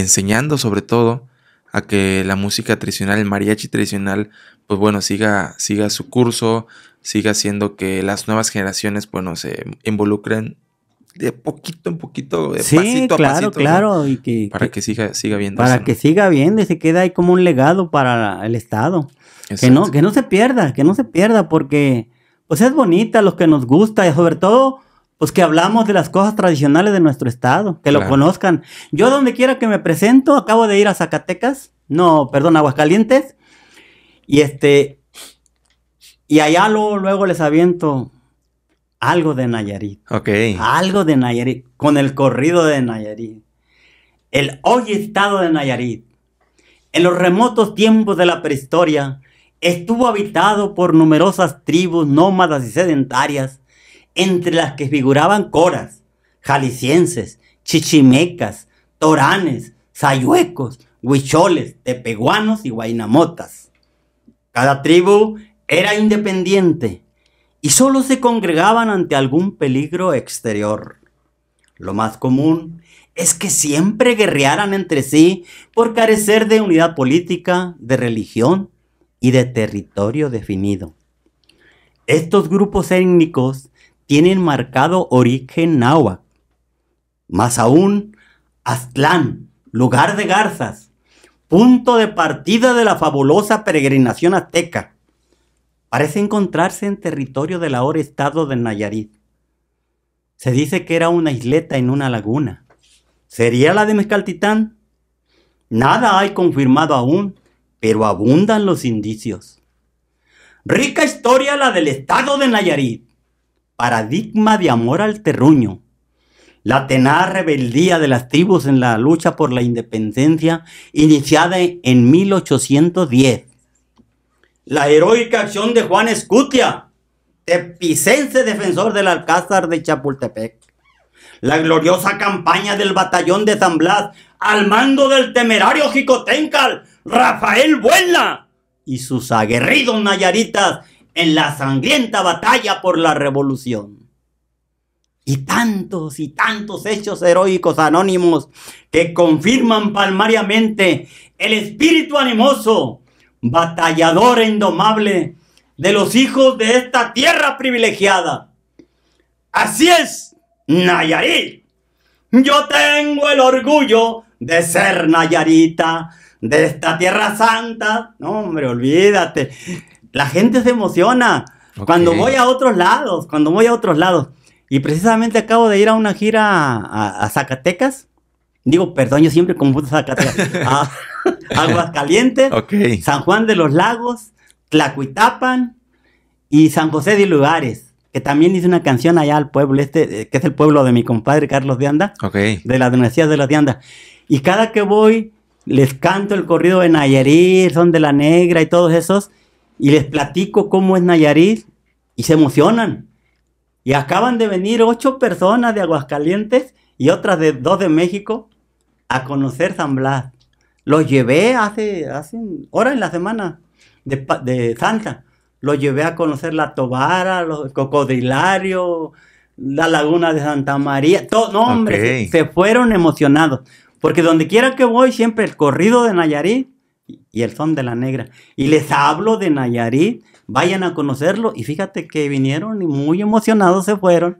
enseñando sobre todo a que la música tradicional, el mariachi tradicional, pues bueno, siga, siga su curso, siga haciendo que las nuevas generaciones, bueno, se involucren de poquito en poquito, de pasito a claro, pasito. Claro, y que, para que, siga, siga viendo. Para que siga viendo y se quede ahí como un legado para el Estado. Que no, que no se pierda, que no se pierda, porque pues es bonita, los que nos gusta, y sobre todo pues que hablamos de las cosas tradicionales de nuestro estado, que lo conozcan. Yo donde quiera que me presento, acabo de ir a Zacatecas, no, perdón, Aguascalientes, y este, y allá luego, luego les aviento algo de Nayarit. Ok. Algo de Nayarit, con el corrido de Nayarit. El hoy estado de Nayarit. En los remotos tiempos de la prehistoria, estuvo habitado por numerosas tribus nómadas y sedentarias entre las que figuraban coras, jaliscienses, chichimecas, toranes, sayuecos, huicholes, tepeguanos y guainamotas. Cada tribu era independiente y solo se congregaban ante algún peligro exterior. Lo más común es que siempre guerrearan entre sí por carecer de unidad política, de religión y de territorio definido. Estos grupos étnicos tienen marcado origen náhuatl. Más aún, Aztlán, lugar de garzas, punto de partida de la fabulosa peregrinación azteca, parece encontrarse en territorio del ahora estado de Nayarit. Se dice que era una isleta en una laguna. ¿Sería la de Mezcaltitán? Nada hay confirmado aún, pero abundan los indicios. Rica historia la del estado de Nayarit paradigma de amor al terruño. La tenaz rebeldía de las tribus en la lucha por la independencia iniciada en 1810. La heroica acción de Juan Escutia, tepicense defensor del Alcázar de Chapultepec. La gloriosa campaña del batallón de San Blas al mando del temerario jicotencal Rafael Buena y sus aguerridos nayaritas en la sangrienta batalla por la revolución. Y tantos y tantos hechos heroicos anónimos que confirman palmariamente el espíritu animoso, batallador e indomable de los hijos de esta tierra privilegiada. Así es, Nayarit. Yo tengo el orgullo de ser Nayarita, de esta tierra santa. No, hombre, olvídate la gente se emociona. Cuando voy a otros lados, cuando voy a otros lados. Y precisamente acabo de ir a una gira a, Zacatecas. Digo, perdón, yo siempre confundo Zacatecas. a, Aguascalientes, San Juan de los Lagos, Tlacuitapan y San José de Lugares. Que también hice una canción allá al pueblo este, eh, que es el pueblo de mi compadre Carlos de Anda. De las universidad de la de Y cada que voy, les canto el corrido de Nayarit, Son de la Negra y todos esos y les platico cómo es Nayarit y se emocionan. Y acaban de venir ocho personas de Aguascalientes y otras de dos de México a conocer San Blas. Los llevé hace, horas en la semana de, Santa. Los llevé a conocer la Tobara, los, cocodrilarios, la Laguna de Santa María. Todo, no, hombre, se, se fueron emocionados. Porque donde quiera que voy, siempre el corrido de Nayarit y el son de la negra. Y les hablo de Nayarit, vayan a conocerlo. Y fíjate que vinieron y muy emocionados se fueron.